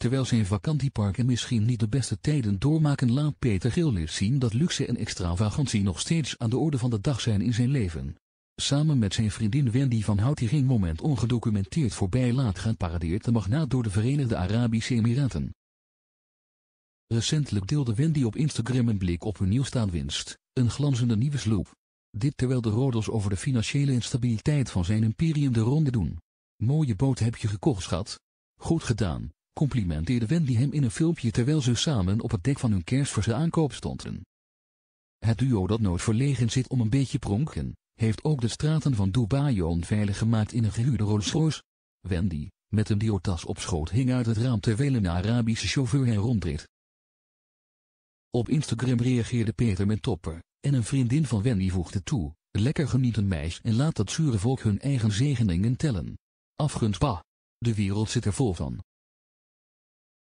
Terwijl zijn vakantieparken misschien niet de beste tijden doormaken laat Peter Gillis zien dat luxe en extravagantie nog steeds aan de orde van de dag zijn in zijn leven. Samen met zijn vriendin Wendy van Hout die geen moment ongedocumenteerd voorbij laat gaan paradeert de magnaat door de Verenigde Arabische Emiraten. Recentelijk deelde Wendy op Instagram een blik op hun nieuwstaanwinst, een glanzende nieuwe sloep. Dit terwijl de rodels over de financiële instabiliteit van zijn imperium de ronde doen. Mooie boot heb je gekocht schat. Goed gedaan, complimenteerde Wendy hem in een filmpje terwijl ze samen op het dek van hun kerstverse aankoop stonden. Het duo dat nooit verlegen zit om een beetje pronken, heeft ook de straten van Dubai onveilig gemaakt in een gehuurde Rolls-Royce. Wendy, met een diotas op schoot hing uit het raam terwijl een Arabische chauffeur hen rondreed. Op Instagram reageerde Peter met topper, en een vriendin van Wendy voegde toe, lekker genieten meisje en laat dat zure volk hun eigen zegeningen tellen. Afgunst pa, de wereld zit er vol van.